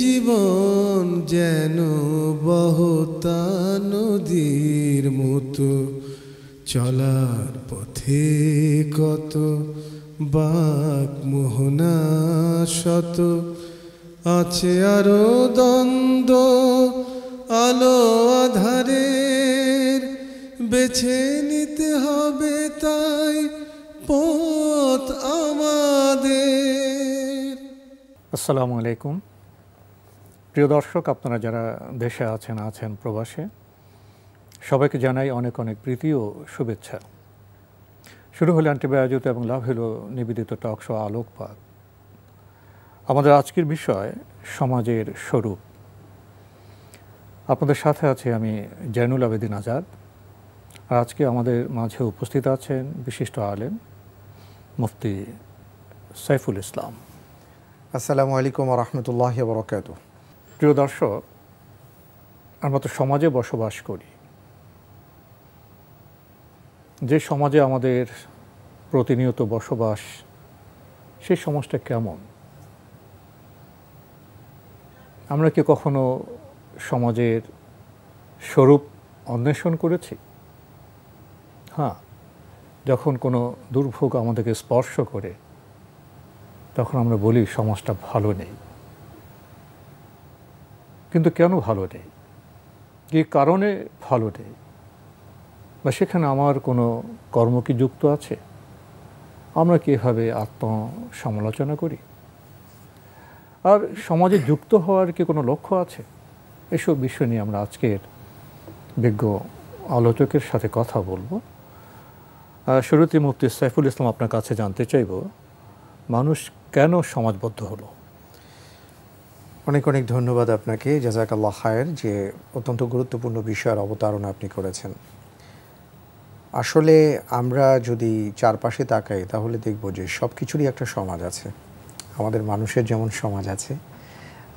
জীবন যেন বহতা নদীর মতো চলার পথে কত বাক মোহনা শত আছে আরো দ্বন্দ্ব আলো আধারের বেছে নিতে হবে তাই পথ আমাদের আসসালামু আলাইকুম প্রিয় দর্শক আপনারা যারা দেশে আছেন আছেন প্রবাসে সবাইকে জানাই অনেক অনেক প্রীতি ও শুভেচ্ছা শুরু হলো অ্যান্টিবায়োজিত এবং লাভ হলো নিবেদিত টক শো আলোকপাত আমাদের আজকের বিষয় সমাজের স্বরূপ আপনাদের সাথে আছে আমি জয়নুল আবেদিন আজাদ আর আজকে আমাদের মাঝে উপস্থিত আছেন বিশিষ্ট আলেম মুফতি সাইফুল ইসলাম আসসালামু আলাইকুম রহমতুল্লাহ বরকাতুহ প্রিয় দর্শক আমরা তো সমাজে বসবাস করি যে সমাজে আমাদের প্রতিনিয়ত বসবাস সেই সমাজটা কেমন আমরা কি কখনো সমাজের স্বরূপ অন্বেষণ করেছি হ্যাঁ যখন কোনো দুর্ভোগ আমাদেরকে স্পর্শ করে তখন আমরা বলি সমাজটা ভালো নেই কিন্তু কেন ভালো দেয় কি কারণে ভালো দেয় বা সেখানে আমার কোনো কর্ম কি যুক্ত আছে আমরা কি এভাবে আত্মসমালোচনা করি আর সমাজে যুক্ত হওয়ার কি কোনো লক্ষ্য আছে এসব বিষয় নিয়ে আমরা আজকের বিজ্ঞ আলোচকের সাথে কথা বলবো শুরুতে মুফতি সাইফুল ইসলাম আপনার কাছে জানতে চাইব মানুষ কেন সমাজবদ্ধ হলো অনেক অনেক ধন্যবাদ আপনাকে আল্লাহ খায়ের যে অত্যন্ত গুরুত্বপূর্ণ বিষয়ের অবতারণা আপনি করেছেন আসলে আমরা যদি চারপাশে তাকাই তাহলে দেখব যে সব কিছুরই একটা সমাজ আছে আমাদের মানুষের যেমন সমাজ আছে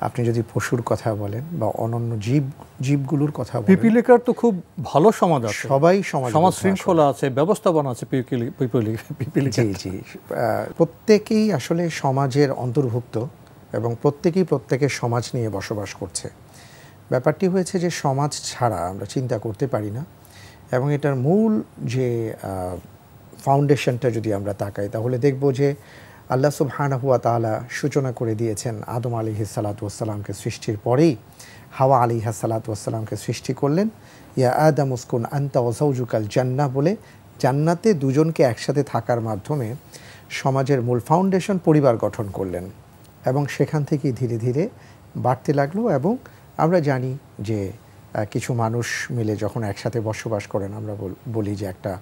আপনি যদি পশুর কথা বলেন বা অনন্য জীব জীবগুলোর কথা বলেন পিপিলিকার তো খুব ভালো সমাজ আছে সবাই সমাজ সমাজ শৃঙ্খলা আছে ব্যবস্থাপনা আছে পিপিলি জি জি প্রত্যেকেই আসলে সমাজের অন্তর্ভুক্ত এবং প্রত্যেকেই প্রত্যেকের সমাজ নিয়ে বসবাস করছে ব্যাপারটি হয়েছে যে সমাজ ছাড়া আমরা চিন্তা করতে পারি না এবং এটার মূল যে ফাউন্ডেশনটা যদি আমরা তাকাই তাহলে দেখব যে আল্লাহ সুবহানা হুয়া তালা সূচনা করে দিয়েছেন আদম আলী সালাতুয়াসাল্লামকে সৃষ্টির পরেই হাওয়া আলী হাসালাতামকে সৃষ্টি করলেন ইয়া আদা মুসকুন আন্তা ওসাউজুকাল জান্না বলে জান্নাতে দুজনকে একসাথে থাকার মাধ্যমে সমাজের মূল ফাউন্ডেশন পরিবার গঠন করলেন এবং সেখান থেকেই ধীরে ধীরে বাড়তে লাগলো এবং আমরা জানি যে কিছু মানুষ মিলে যখন একসাথে বসবাস করেন আমরা বলি যে একটা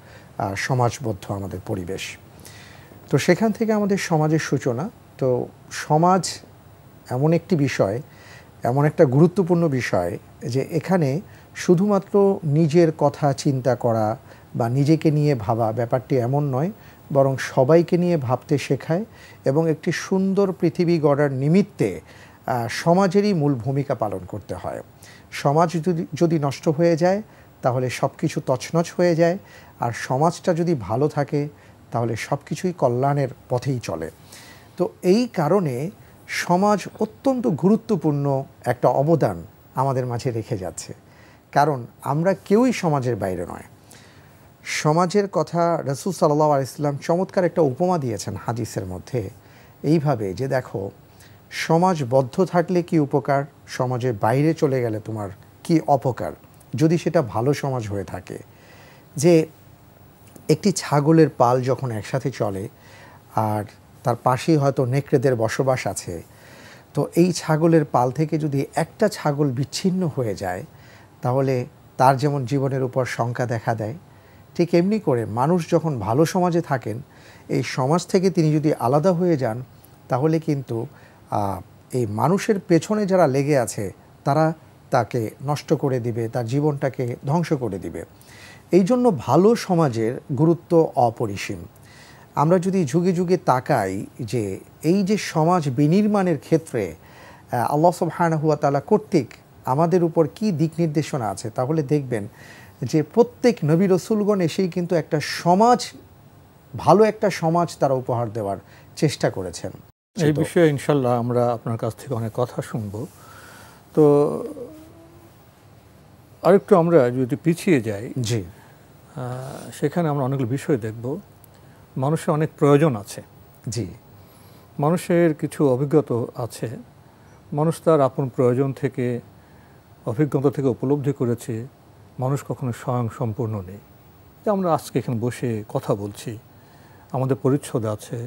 সমাজবদ্ধ আমাদের পরিবেশ তো সেখান থেকে আমাদের সমাজের সূচনা তো সমাজ এমন একটি বিষয় এমন একটা গুরুত্বপূর্ণ বিষয় যে এখানে শুধুমাত্র নিজের কথা চিন্তা করা বা নিজেকে নিয়ে ভাবা ব্যাপারটি এমন নয় বরং সবাইকে নিয়ে ভাবতে শেখায় এবং একটি সুন্দর পৃথিবী গড়ার নিমিত্তে সমাজেরই মূল ভূমিকা পালন করতে হয় সমাজ যদি যদি নষ্ট হয়ে যায় তাহলে সব কিছু তছনছ হয়ে যায় আর সমাজটা যদি ভালো থাকে তাহলে সব কিছুই কল্যাণের পথেই চলে তো এই কারণে সমাজ অত্যন্ত গুরুত্বপূর্ণ একটা অবদান আমাদের মাঝে রেখে যাচ্ছে কারণ আমরা কেউই সমাজের বাইরে নয় সমাজের কথা রসুল সাল্লাহ ইসলাম চমৎকার একটা উপমা দিয়েছেন হাদিসের মধ্যে এইভাবে যে দেখো সমাজ বদ্ধ থাকলে কি উপকার সমাজের বাইরে চলে গেলে তোমার কি অপকার যদি সেটা ভালো সমাজ হয়ে থাকে যে একটি ছাগলের পাল যখন একসাথে চলে আর তার পাশেই হয়তো নেকড়েদের বসবাস আছে তো এই ছাগলের পাল থেকে যদি একটা ছাগল বিচ্ছিন্ন হয়ে যায় তাহলে তার যেমন জীবনের উপর শঙ্কা দেখা দেয় ঠিক এমনি করে মানুষ যখন ভালো সমাজে থাকেন এই সমাজ থেকে তিনি যদি আলাদা হয়ে যান তাহলে কিন্তু এই মানুষের পেছনে যারা লেগে আছে তারা তাকে নষ্ট করে দিবে তার জীবনটাকে ধ্বংস করে দিবে এই জন্য ভালো সমাজের গুরুত্ব অপরিসীম আমরা যদি যুগে যুগে তাকাই যে এই যে সমাজ বিনির্মাণের ক্ষেত্রে আল্লাহ হায়না হুয়া তালা কর্তৃক আমাদের উপর কি দিক নির্দেশনা আছে তাহলে দেখবেন যে প্রত্যেক নবী রসুলগণ এসেই কিন্তু একটা সমাজ ভালো একটা সমাজ তারা উপহার দেওয়ার চেষ্টা করেছেন এই বিষয়ে ইনশাল্লাহ আমরা আপনার কাছ থেকে অনেক কথা শুনব তো আরেকটু আমরা যদি পিছিয়ে যাই জি সেখানে আমরা অনেকগুলো বিষয় দেখব মানুষের অনেক প্রয়োজন আছে জি মানুষের কিছু অভিজ্ঞতা আছে মানুষ তার আপন প্রয়োজন থেকে অভিজ্ঞতা থেকে উপলব্ধি করেছে মানুষ কখনো স্বয়ং সম্পূর্ণ নেই যে আমরা আজকে এখানে বসে কথা বলছি আমাদের পরিচ্ছদ আছে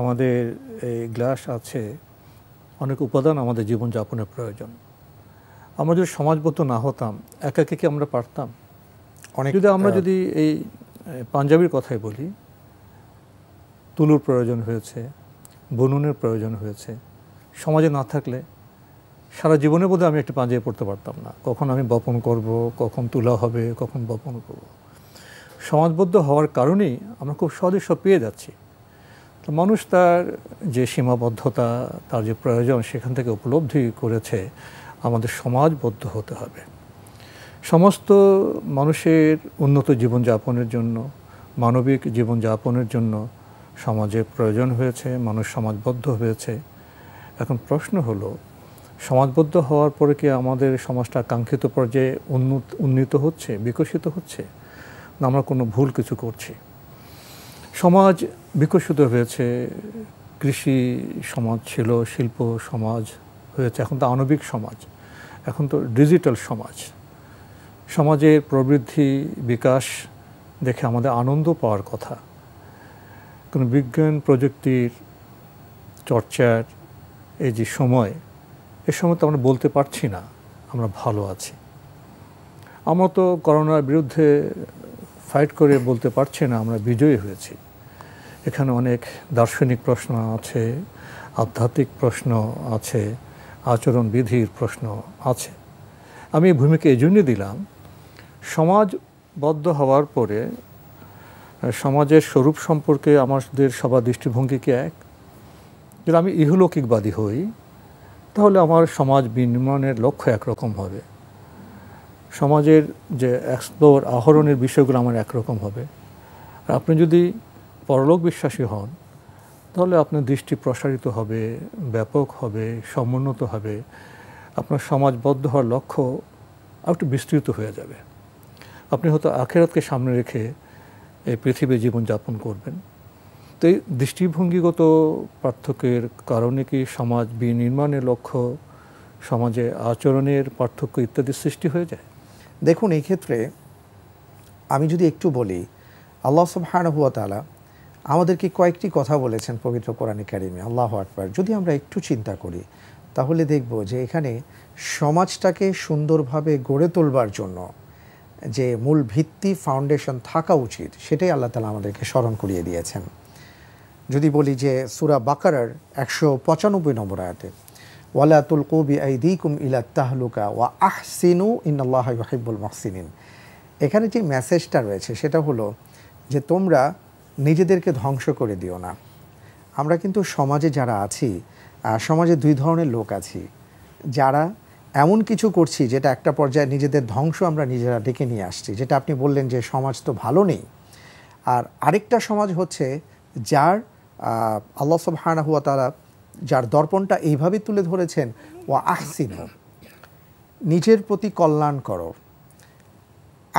আমাদের এই গ্লাস আছে অনেক উপাদান আমাদের জীবনযাপনের প্রয়োজন আমরা যদি সমাজবদ্ধ না হতাম একা কি আমরা পারতাম অনেক যদি আমরা যদি এই পাঞ্জাবির কথাই বলি তুলুর প্রয়োজন হয়েছে বনুনের প্রয়োজন হয়েছে সমাজে না থাকলে সারা জীবনের বোধহয় আমি একটা পাঞ্জাবি পড়তে পারতাম না কখন আমি বপন করব কখন তোলা হবে কখন বপন করব সমাজবদ্ধ হওয়ার কারণেই আমরা খুব সব পেয়ে যাচ্ছি তো মানুষ তার যে সীমাবদ্ধতা তার যে প্রয়োজন সেখান থেকে উপলব্ধি করেছে আমাদের সমাজবদ্ধ হতে হবে সমস্ত মানুষের উন্নত জীবনযাপনের জন্য মানবিক জীবনযাপনের জন্য সমাজের প্রয়োজন হয়েছে মানুষ সমাজবদ্ধ হয়েছে এখন প্রশ্ন হলো সমাজবদ্ধ হওয়ার পরে কি আমাদের সমাজটা কাঙ্ক্ষিত পর্যায়ে উন্নত উন্নীত হচ্ছে বিকশিত হচ্ছে না আমরা কোনো ভুল কিছু করছি সমাজ বিকশিত হয়েছে কৃষি সমাজ ছিল শিল্প সমাজ হয়েছে এখন তো আণবিক সমাজ এখন তো ডিজিটাল সমাজ সমাজের প্রবৃদ্ধি বিকাশ দেখে আমাদের আনন্দ পাওয়ার কথা কোনো বিজ্ঞান প্রযুক্তির চর্চার এই যে সময় এ সময় তো আমরা বলতে পারছি না আমরা ভালো আছি আমরা তো করোনার বিরুদ্ধে ফাইট করে বলতে পারছি না আমরা বিজয়ী হয়েছি এখানে অনেক দার্শনিক প্রশ্ন আছে আধ্যাত্মিক প্রশ্ন আছে আচরণবিধির প্রশ্ন আছে আমি এই ভূমিকা এই জন্যে দিলাম সমাজবদ্ধ হওয়ার পরে সমাজের স্বরূপ সম্পর্কে আমাদের সবার দৃষ্টিভঙ্গি কি এক যদি আমি ইহলৌকিকবাদী হই তাহলে আমার সমাজ বিনির্মাণের লক্ষ্য একরকম হবে সমাজের যে এক্সপ্লোর আহরণের বিষয়গুলো আমার একরকম হবে আর আপনি যদি পরলোক বিশ্বাসী হন তাহলে আপনার দৃষ্টি প্রসারিত হবে ব্যাপক হবে সমুন্নত হবে আপনার সমাজবদ্ধ হওয়ার লক্ষ্য আর একটু বিস্তৃত হয়ে যাবে আপনি হয়তো আখেরাতকে সামনে রেখে এই পৃথিবী জীবনযাপন করবেন তো এই দৃষ্টিভঙ্গিগত পার্থক্যের কারণে কি সমাজ বিনির্মাণের লক্ষ্য সমাজে আচরণের পার্থক্য ইত্যাদি সৃষ্টি হয়ে যায় দেখুন এই ক্ষেত্রে আমি যদি একটু বলি আল্লাহ সুবহান হুয়া তালা আমাদেরকে কয়েকটি কথা বলেছেন পবিত্র কোরআন একাডেমি আল্লাহ আকবার যদি আমরা একটু চিন্তা করি তাহলে দেখব যে এখানে সমাজটাকে সুন্দরভাবে গড়ে তোলবার জন্য যে মূল ভিত্তি ফাউন্ডেশন থাকা উচিত সেটাই আল্লাহ তালা আমাদেরকে স্মরণ করিয়ে দিয়েছেন যদি বলি যে সুরা বাকারার একশো পঁচানব্বই নম্বর আয়াতে ওয়ালা কবি আইদিকুম ইলা তাহলুকা ওয়া আহসিনু ইন্নআল্লাহ ইহিবুল মাহসিনিন এখানে যে মেসেজটা রয়েছে সেটা হলো যে তোমরা নিজেদেরকে ধ্বংস করে দিও না আমরা কিন্তু সমাজে যারা আছি সমাজে দুই ধরনের লোক আছি যারা এমন কিছু করছি যেটা একটা পর্যায়ে নিজেদের ধ্বংস আমরা নিজেরা ডেকে নিয়ে আসছি যেটা আপনি বললেন যে সমাজ তো ভালো নেই আর আরেকটা সমাজ হচ্ছে যার আল্লাহ সব হানা হুয়া তারা যার দর্পণটা এইভাবে তুলে ধরেছেন ও আহসিন নিজের প্রতি কল্যাণ কর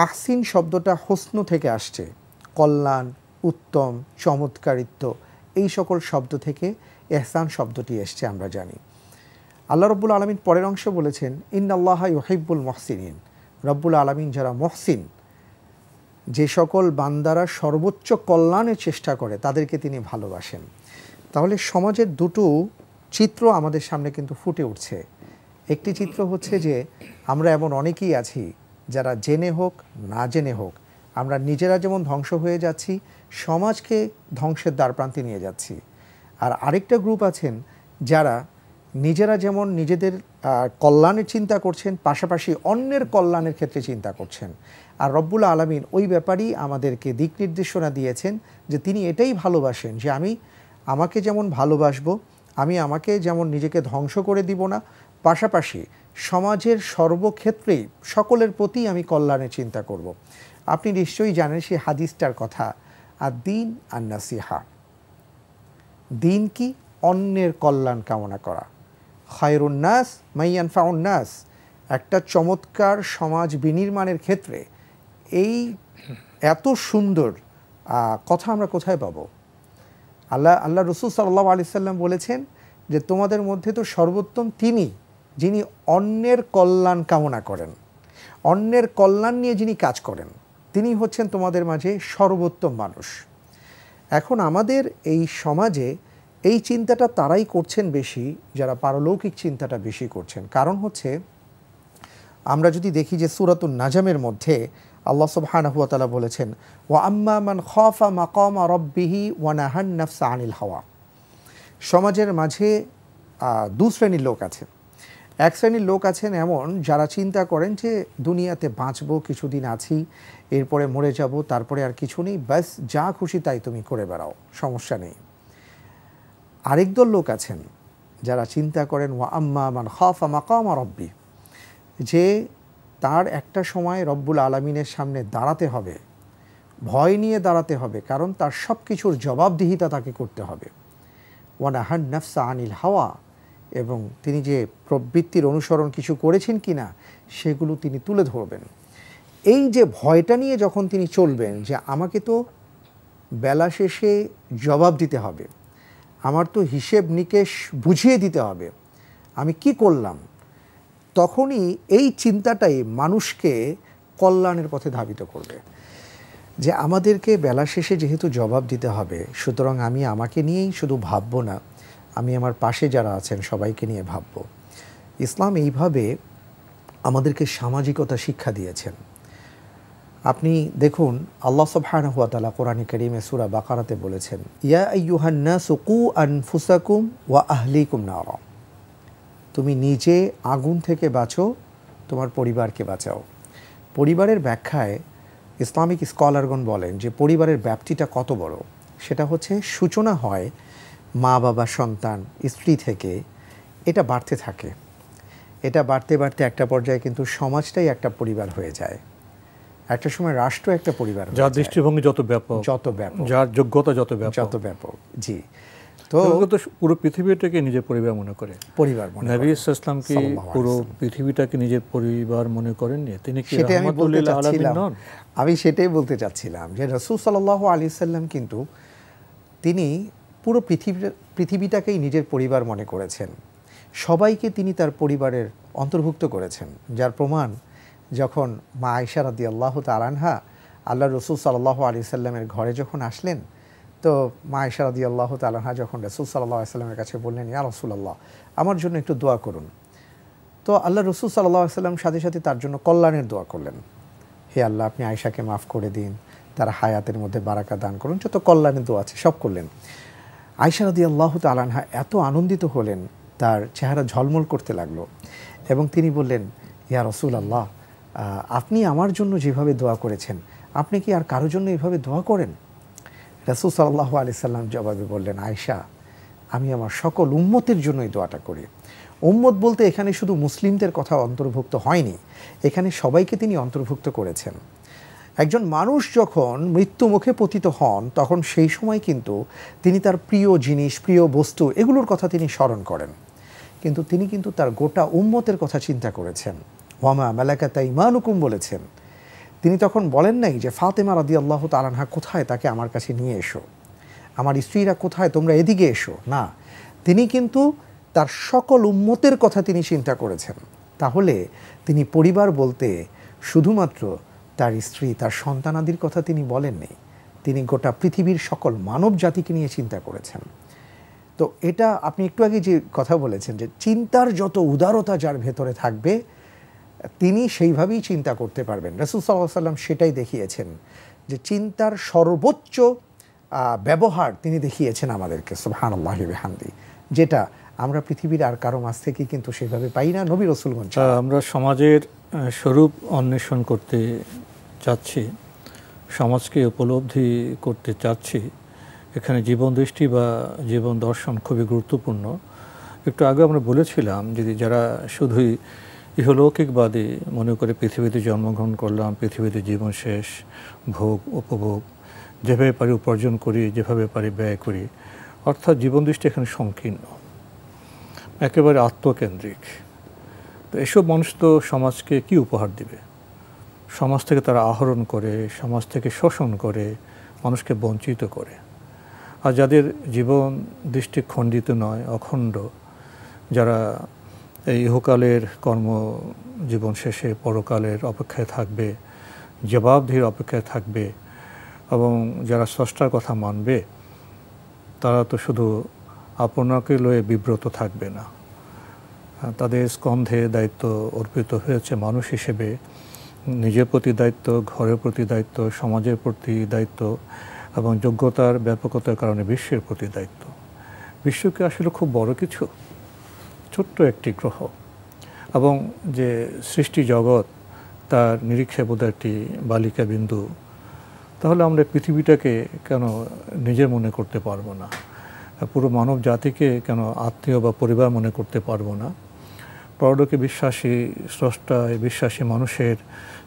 আহসিন শব্দটা হস্ন থেকে আসছে কল্যাণ উত্তম চমৎকারিত্ব এই সকল শব্দ থেকে এহসান শব্দটি এসছে আমরা জানি আল্লাহ রব্বুল আলমিন পরের অংশ বলেছেন ইন্নাল্লাহ ইহিবুল মহসিন রব্বুল আলমিন যারা মহসিন যে সকল বান্দারা সর্বোচ্চ কল্যাণের চেষ্টা করে তাদেরকে তিনি ভালোবাসেন তাহলে সমাজের দুটো চিত্র আমাদের সামনে কিন্তু ফুটে উঠছে একটি চিত্র হচ্ছে যে আমরা এমন অনেকেই আছি যারা জেনে হোক না জেনে হোক আমরা নিজেরা যেমন ধ্বংস হয়ে যাচ্ছি সমাজকে ধ্বংসের দ্বারপ্রান্তে নিয়ে যাচ্ছি আর আরেকটা গ্রুপ আছেন যারা নিজেরা যেমন নিজেদের কল্যাণের চিন্তা করছেন পাশাপাশি অন্যের কল্যাণের ক্ষেত্রে চিন্তা করছেন আর রব্বুল আলমিন ওই ব্যাপারই আমাদেরকে দিক নির্দেশনা দিয়েছেন যে তিনি এটাই ভালোবাসেন যে আমি আমাকে যেমন ভালোবাসবো আমি আমাকে যেমন নিজেকে ধ্বংস করে দিব না পাশাপাশি সমাজের সর্বক্ষেত্রেই সকলের প্রতি আমি কল্যাণের চিন্তা করব। আপনি নিশ্চয়ই জানেন সেই হাদিসটার কথা আর দিন আর নাসিহা দিন কি অন্যের কল্যাণ কামনা করা খায়রুন্নাস মাইয়ানফাউন্নাস একটা চমৎকার সমাজ বিনির্মাণের ক্ষেত্রে এই এত সুন্দর কথা আমরা কোথায় পাবো আল্লাহ আল্লাহ রসুল সাল্লাহ আলি সাল্লাম বলেছেন যে তোমাদের মধ্যে তো সর্বোত্তম তিনি যিনি অন্যের কল্যাণ কামনা করেন অন্যের কল্যাণ নিয়ে যিনি কাজ করেন তিনি হচ্ছেন তোমাদের মাঝে সর্বোত্তম মানুষ এখন আমাদের এই সমাজে এই চিন্তাটা তারাই করছেন বেশি যারা পারলৌকিক চিন্তাটা বেশি করছেন কারণ হচ্ছে আমরা যদি দেখি যে সুরাতুল নাজামের মধ্যে আল্লাহ সুবাহানহুয়া তালা বলেছেন ওয়া আম্মা মান খফা মাকমা রব্বিহি ওয়ানাহান নাফসা আনিল হাওয়া সমাজের মাঝে দু শ্রেণীর লোক আছে এক শ্রেণীর লোক আছেন এমন যারা চিন্তা করেন যে দুনিয়াতে বাঁচবো কিছুদিন আছি এরপরে মরে যাব তারপরে আর কিছু নেই ব্যাস যা খুশি তাই তুমি করে বেড়াও সমস্যা নেই আরেক দল লোক আছেন যারা চিন্তা করেন ওয়া আম্মা মান খফা মাকামা রব্বি যে তার একটা সময় রব্বুল আলমিনের সামনে দাঁড়াতে হবে ভয় নিয়ে দাঁড়াতে হবে কারণ তার সব কিছুর জবাবদিহিতা তাকে করতে হবে ওয়ানাহান নফসা আনিল হাওয়া এবং তিনি যে প্রবৃত্তির অনুসরণ কিছু করেছেন কি না সেগুলো তিনি তুলে ধরবেন এই যে ভয়টা নিয়ে যখন তিনি চলবেন যে আমাকে তো বেলা শেষে জবাব দিতে হবে আমার তো হিসেব নিকেশ বুঝিয়ে দিতে হবে আমি কি করলাম তখনই এই চিন্তাটাই মানুষকে কল্যাণের পথে ধাবিত করবে যে আমাদেরকে বেলা শেষে যেহেতু জবাব দিতে হবে সুতরাং আমি আমাকে নিয়েই শুধু ভাবব না আমি আমার পাশে যারা আছেন সবাইকে নিয়ে ভাবব ইসলাম এইভাবে আমাদেরকে সামাজিকতা শিক্ষা দিয়েছেন আপনি দেখুন আল্লাহ সুবহানাহু ওয়া তাআলা কোরআন করিমে সুরা বাকারাতে বলেছেন ইয়া আইয়ুহান সুকু কু আনফুসাকুম ওয়া আহলিকুম নারা তুমি নিজে আগুন থেকে বাঁচো তোমার পরিবারকে বাঁচাও পরিবারের ব্যাখ্যায় ইসলামিক স্কলারগণ বলেন যে পরিবারের ব্যাপ্তিটা কত বড় সেটা হচ্ছে সূচনা হয় মা বাবা সন্তান স্ত্রী থেকে এটা বাড়তে থাকে এটা বাড়তে বাড়তে একটা পর্যায়ে কিন্তু সমাজটাই একটা পরিবার হয়ে যায় একটা সময় রাষ্ট্র একটা পরিবার যার দৃষ্টিভঙ্গি যত ব্যাপক যত ব্যাপক যার যোগ্যতা যত ব্যাপক যত ব্যাপক জি তো পুরো পৃথিবীটাকে নিজের পরিবার মনে করে পরিবার মনে নবী ইসলাম কি পুরো পৃথিবীটাকে নিজের পরিবার মনে করেন তিনি কি আমি আমি সেটাই বলতে চাচ্ছিলাম যে রাসূল সাল্লাল্লাহু আলাইহি সাল্লাম কিন্তু তিনি পুরো পৃথিবী পৃথিবীটাকেই নিজের পরিবার মনে করেছেন সবাইকে তিনি তার পরিবারের অন্তর্ভুক্ত করেছেন যার প্রমাণ যখন মা আয়সা রাদি আল্লাহ তালানহা আল্লাহ রসুল সাল্লাহ আলি সাল্লামের ঘরে যখন আসলেন তো মায়েশা রদি আল্লাহ তালহা যখন রসুল সাল্লাহ সাল্লামের কাছে বললেন ইয়া রসুলাল্লাহ আমার জন্য একটু দোয়া করুন তো আল্লাহ রসুল সাল্লাহ আসলাম সাথে সাথে তার জন্য কল্যাণের দোয়া করলেন হে আল্লাহ আপনি আয়সাকে মাফ করে দিন তার হায়াতের মধ্যে বারাকা দান করুন যত কল্যাণের দোয়া আছে সব করলেন আয়সা রদি আল্লাহ তালহা এত আনন্দিত হলেন তার চেহারা ঝলমল করতে লাগলো এবং তিনি বললেন ইয়া রসুল আল্লাহ আপনি আমার জন্য যেভাবে দোয়া করেছেন আপনি কি আর কারোর জন্য এইভাবে দোয়া করেন রাসুল সাল্লাহ আলি সাল্লাম জবাবে বললেন আয়সা আমি আমার সকল উম্মতের জন্যই দোয়াটা করি উম্মত বলতে এখানে শুধু মুসলিমদের কথা অন্তর্ভুক্ত হয়নি এখানে সবাইকে তিনি অন্তর্ভুক্ত করেছেন একজন মানুষ যখন মৃত্যুমুখে পতিত হন তখন সেই সময় কিন্তু তিনি তার প্রিয় জিনিস প্রিয় বস্তু এগুলোর কথা তিনি স্মরণ করেন কিন্তু তিনি কিন্তু তার গোটা উম্মতের কথা চিন্তা করেছেন ওয়ামা মেলাকা তাই মানুকুম বলেছেন তিনি তখন বলেন নাই যে ফাতেমা রাদি আল্লাহ তালানহা কোথায় তাকে আমার কাছে নিয়ে এসো আমার স্ত্রীরা কোথায় তোমরা এদিকে এসো না তিনি কিন্তু তার সকল উম্মতের কথা তিনি চিন্তা করেছেন তাহলে তিনি পরিবার বলতে শুধুমাত্র তার স্ত্রী তার সন্তানাদির কথা তিনি বলেননি তিনি গোটা পৃথিবীর সকল মানব জাতিকে নিয়ে চিন্তা করেছেন তো এটা আপনি একটু আগে যে কথা বলেছেন যে চিন্তার যত উদারতা যার ভেতরে থাকবে তিনি সেইভাবেই চিন্তা করতে পারবেন রসুল সাল্লাহ সাল্লাম সেটাই দেখিয়েছেন যে চিন্তার সর্বোচ্চ ব্যবহার তিনি দেখিয়েছেন আমাদেরকে সোহান বেহান্দি যেটা আমরা পৃথিবীর আর কারো মাছ থেকে কিন্তু সেভাবে পাই না নবী রসুলগঞ্জ আমরা সমাজের স্বরূপ অন্বেষণ করতে চাচ্ছি সমাজকে উপলব্ধি করতে চাচ্ছি এখানে জীবন দৃষ্টি বা জীবন দর্শন খুবই গুরুত্বপূর্ণ একটু আগে আমরা বলেছিলাম যদি যারা শুধুই ইহলৌকিকবাদী মনে করে পৃথিবীতে জন্মগ্রহণ করলাম পৃথিবীতে জীবন শেষ ভোগ উপভোগ যেভাবে পারি উপার্জন করি যেভাবে পারি ব্যয় করি অর্থাৎ জীবন দৃষ্টি এখানে সংকীর্ণ একেবারে আত্মকেন্দ্রিক তো এসব মানুষ তো সমাজকে কি উপহার দিবে সমাজ থেকে তারা আহরণ করে সমাজ থেকে শোষণ করে মানুষকে বঞ্চিত করে আর যাদের জীবন দৃষ্টি খণ্ডিত নয় অখণ্ড যারা এই ইহকালের কর্মজীবন শেষে পরকালের অপেক্ষায় থাকবে জবাবদিহির অপেক্ষায় থাকবে এবং যারা স্রষ্টার কথা মানবে তারা তো শুধু আপনাকে লয়ে বিব্রত থাকবে না তাদের স্কন্ধে দায়িত্ব অর্পিত হয়েছে মানুষ হিসেবে নিজের প্রতি দায়িত্ব ঘরের প্রতি দায়িত্ব সমাজের প্রতি দায়িত্ব এবং যোগ্যতার ব্যাপকতার কারণে বিশ্বের প্রতি দায়িত্ব বিশ্ব কি আসলে খুব বড় কিছু ছোট্ট একটি গ্রহ এবং যে সৃষ্টি জগৎ তার নিরীক্ষে বোধ একটি বালিকা বিন্দু তাহলে আমরা পৃথিবীটাকে কেন নিজের মনে করতে পারবো না পুরো মানব জাতিকে কেন আত্মীয় বা পরিবার মনে করতে পারবো না পরলোকে বিশ্বাসী স্রষ্টায় বিশ্বাসী মানুষের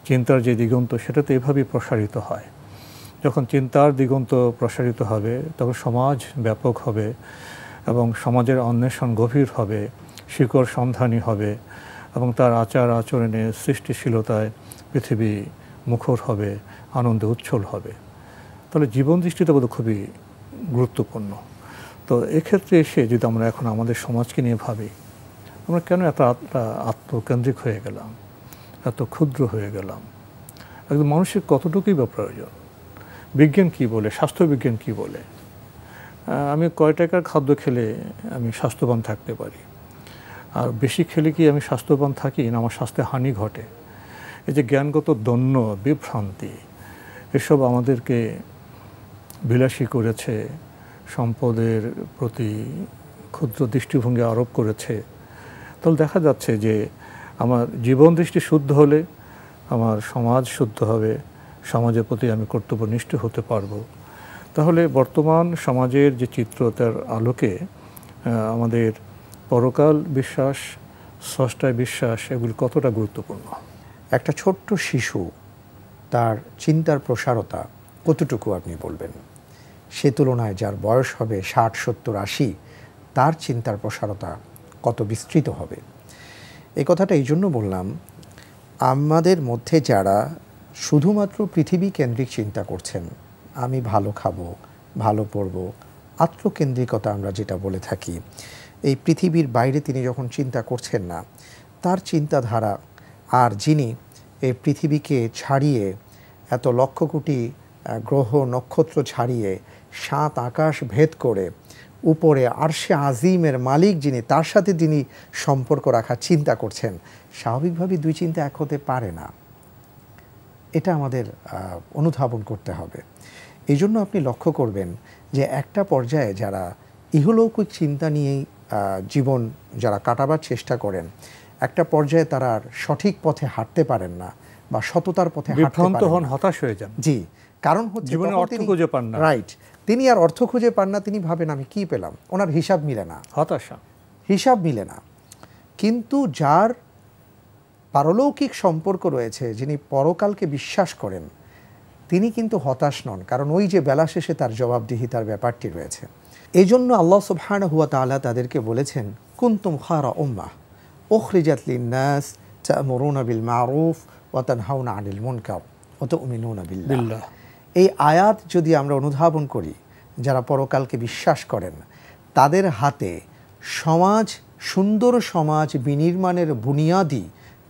চিন্তার যে দিগন্ত সেটা তো এভাবেই প্রসারিত হয় যখন চিন্তার দিগন্ত প্রসারিত হবে তখন সমাজ ব্যাপক হবে এবং সমাজের অন্বেষণ গভীর হবে শিকড় সন্ধানী হবে এবং তার আচার আচরণে সৃষ্টিশীলতায় পৃথিবী মুখর হবে আনন্দে উচ্ছল হবে তাহলে জীবন দৃষ্টিতে বোধ খুবই গুরুত্বপূর্ণ তো এক্ষেত্রে এসে যদি আমরা এখন আমাদের সমাজকে নিয়ে ভাবি আমরা কেন এত আত্মকেন্দ্রিক হয়ে গেলাম এত ক্ষুদ্র হয়ে গেলাম একদম মানুষের কতটুকুই বা প্রয়োজন বিজ্ঞান কি বলে স্বাস্থ্যবিজ্ঞান কি বলে আমি কয় টাকার খাদ্য খেলে আমি স্বাস্থ্যবান থাকতে পারি আর বেশি খেলে কি আমি স্বাস্থ্যবান থাকি না আমার স্বাস্থ্যে হানি ঘটে এই যে জ্ঞানগত দন্য বিভ্রান্তি এসব আমাদেরকে বিলাসী করেছে সম্পদের প্রতি ক্ষুদ্র দৃষ্টিভঙ্গি আরোপ করেছে তাহলে দেখা যাচ্ছে যে আমার জীবন দৃষ্টি শুদ্ধ হলে আমার সমাজ শুদ্ধ হবে সমাজের প্রতি আমি কর্তব্যনিষ্ঠ হতে পারবো তাহলে বর্তমান সমাজের যে চিত্র তার আলোকে আমাদের পরকাল বিশ্বাস স্রষ্টায় বিশ্বাস এগুলি কতটা গুরুত্বপূর্ণ একটা ছোট্ট শিশু তার চিন্তার প্রসারতা কতটুকু আপনি বলবেন সে তুলনায় যার বয়স হবে ষাট সত্তর আশি তার চিন্তার প্রসারতা কত বিস্তৃত হবে এই কথাটা এই জন্য বললাম আমাদের মধ্যে যারা শুধুমাত্র পৃথিবী কেন্দ্রিক চিন্তা করছেন আমি ভালো খাবো ভালো পড়ব আত্মকেন্দ্রিকতা আমরা যেটা বলে থাকি এই পৃথিবীর বাইরে তিনি যখন চিন্তা করছেন না তার চিন্তাধারা আর যিনি এই পৃথিবীকে ছাড়িয়ে এত লক্ষ কোটি গ্রহ নক্ষত্র ছাড়িয়ে সাত আকাশ ভেদ করে উপরে আরশে আজিমের মালিক যিনি তার সাথে যিনি সম্পর্ক রাখার চিন্তা করছেন স্বাভাবিকভাবে দুই চিন্তা এক হতে পারে না এটা আমাদের অনুধাবন করতে হবে এই জন্য আপনি লক্ষ্য করবেন যে একটা পর্যায়ে যারা ইহলৌকিক চিন্তা নিয়েই জীবন যারা কাটাবার চেষ্টা করেন একটা পর্যায়ে তারা আর সঠিক পথে হাঁটতে পারেন না বা সততার পথে হাঁটতে হন হতাশ হয়ে যান জি কারণ হচ্ছে অর্থ খুঁজে পান না রাইট তিনি আর অর্থ খুঁজে পান না তিনি ভাবেন আমি কি পেলাম ওনার হিসাব মিলে না হতাশা হিসাব মিলে না কিন্তু যার পারলৌকিক সম্পর্ক রয়েছে যিনি পরকালকে বিশ্বাস করেন তিনি কিন্তু হতাশ নন কারণ ওই যে বেলা শেষে তার জবাবদিহিতার ব্যাপারটি রয়েছে এই জন্য আল্লাহ সুবহান হুয়া তালা তাদেরকে বলেছেন কুন্তুম খারা উম্মা ওখরিজাত লিন্নাস মরুনা বিল মারুফ ওয়াতান হাউনা আনিল মুনকাউ অত উমিনুনা বিল্লাহ এই আয়াত যদি আমরা অনুধাবন করি যারা পরকালকে বিশ্বাস করেন তাদের হাতে সমাজ সুন্দর সমাজ বিনির্মাণের বুনিয়াদি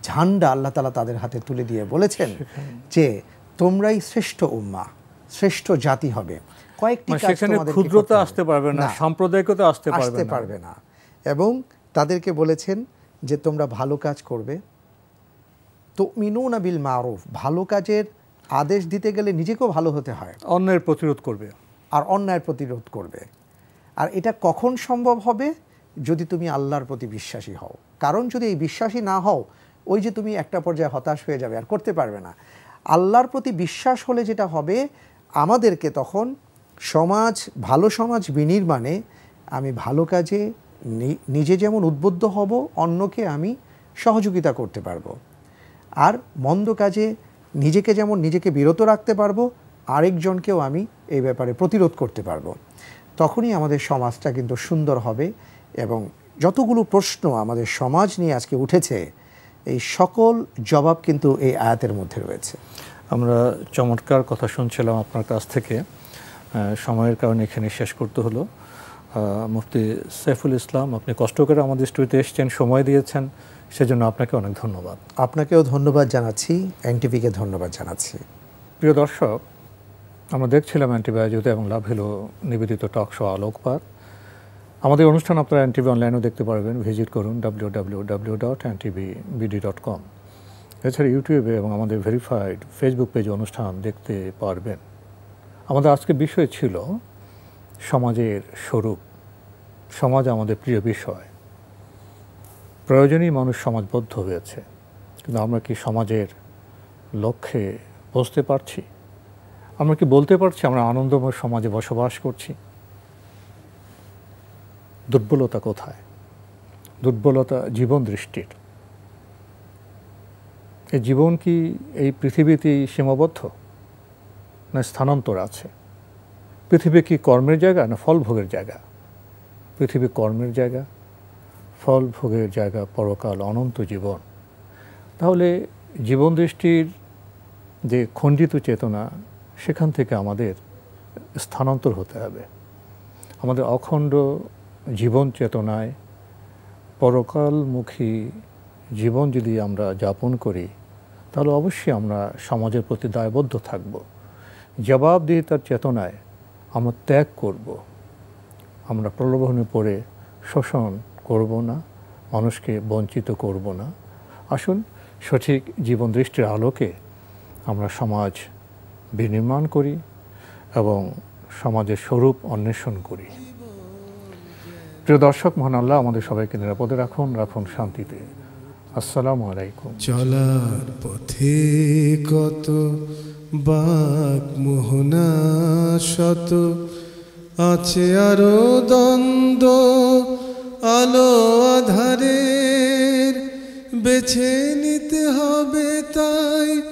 ঝান্ডা আল্লাহ তালা তাদের হাতে তুলে দিয়ে বলেছেন যে তোমরাই শ্রেষ্ঠ উম্মা শ্রেষ্ঠ জাতি হবে কয়েকটি মানে সেখানে ক্ষুদ্রতা আসতে পারবে না সাম্প্রদায়িকতা আসতে আসতে পারবে না এবং তাদেরকে বলেছেন যে তোমরা ভালো কাজ করবে তো মিনুনা বিল মারুফ ভালো কাজের আদেশ দিতে গেলে নিজেকেও ভালো হতে হয় অন্যায়ের প্রতিরোধ করবে আর অন্যায়ের প্রতিরোধ করবে আর এটা কখন সম্ভব হবে যদি তুমি আল্লাহর প্রতি বিশ্বাসী হও কারণ যদি এই বিশ্বাসী না হও ওই যে তুমি একটা পর্যায়ে হতাশ হয়ে যাবে আর করতে পারবে না আল্লাহর প্রতি বিশ্বাস হলে যেটা হবে আমাদেরকে তখন সমাজ ভালো সমাজ বিনির্মাণে আমি ভালো কাজে নিজে যেমন উদ্বুদ্ধ হব অন্যকে আমি সহযোগিতা করতে পারবো আর মন্দ কাজে নিজেকে যেমন নিজেকে বিরত রাখতে পারবো আরেকজনকেও আমি এই ব্যাপারে প্রতিরোধ করতে পারবো তখনই আমাদের সমাজটা কিন্তু সুন্দর হবে এবং যতগুলো প্রশ্ন আমাদের সমাজ নিয়ে আজকে উঠেছে এই সকল জবাব কিন্তু এই আয়াতের মধ্যে রয়েছে আমরা চমৎকার কথা শুনছিলাম আপনার কাছ থেকে সময়ের কারণে এখানে শেষ করতে হলো মুফতি সাইফুল ইসলাম আপনি কষ্ট করে আমাদের স্টুডিওতে এসছেন সময় দিয়েছেন সেজন্য আপনাকে অনেক ধন্যবাদ আপনাকেও ধন্যবাদ জানাচ্ছি এনটিভিকে ধন্যবাদ জানাচ্ছি প্রিয় দর্শক আমরা দেখছিলাম অ্যান্টিবায়োজিতে এবং লাভ হলো নিবেদিত টক শো আলোকপাত আমাদের অনুষ্ঠান আপনারা অ্যান্টিভি অনলাইনেও দেখতে পারবেন ভিজিট করুন W W W dot NTV BD dot com এছাড়া ইউটিউবে এবং আমাদের ভেরিফাইড ফেসবুক পেজে অনুষ্ঠান দেখতে পারবেন আমাদের আজকে বিষয় ছিল সমাজের স্বরূপ সমাজ আমাদের প্রিয় বিষয় প্রয়োজনেই মানুষ সমাজবদ্ধ হয়েছে কিন্তু আমরা কি সমাজের লক্ষ্যে বসতে পারছি আমরা কি বলতে পারছি আমরা আনন্দময় সমাজে বসবাস করছি দুর্বলতা কোথায় দুর্বলতা জীবন দৃষ্টির এই জীবন কি এই পৃথিবীতেই সীমাবদ্ধ না স্থানান্তর আছে পৃথিবী কি কর্মের জায়গা না ফল ভোগের জায়গা পৃথিবী কর্মের জায়গা ফল ভোগের জায়গা পরকাল অনন্ত জীবন তাহলে জীবন দৃষ্টির যে খণ্ডিত চেতনা সেখান থেকে আমাদের স্থানান্তর হতে হবে আমাদের অখণ্ড জীবন চেতনায় পরকালমুখী জীবন যদি আমরা যাপন করি তাহলে অবশ্যই আমরা সমাজের প্রতি দায়বদ্ধ থাকবো জবাবদিহিতার চেতনায় আমরা ত্যাগ করব। আমরা প্রলোভনে পড়ে শোষণ করব না মানুষকে বঞ্চিত করব না আসুন সঠিক জীবন দৃষ্টির আলোকে আমরা সমাজ বিনির্মাণ করি এবং সমাজের স্বরূপ অন্বেষণ করি প্রিয় দর্শক মহান আল্লাহ আমাদের সবাইকে নিরাপদে রাখুন রাখুন শান্তিতে আসসালামু আলাইকুম চলার পথে কত বাক মোহনা শত আছে আরো দ্বন্দ্ব আলো আধারের বেছে নিতে হবে তাই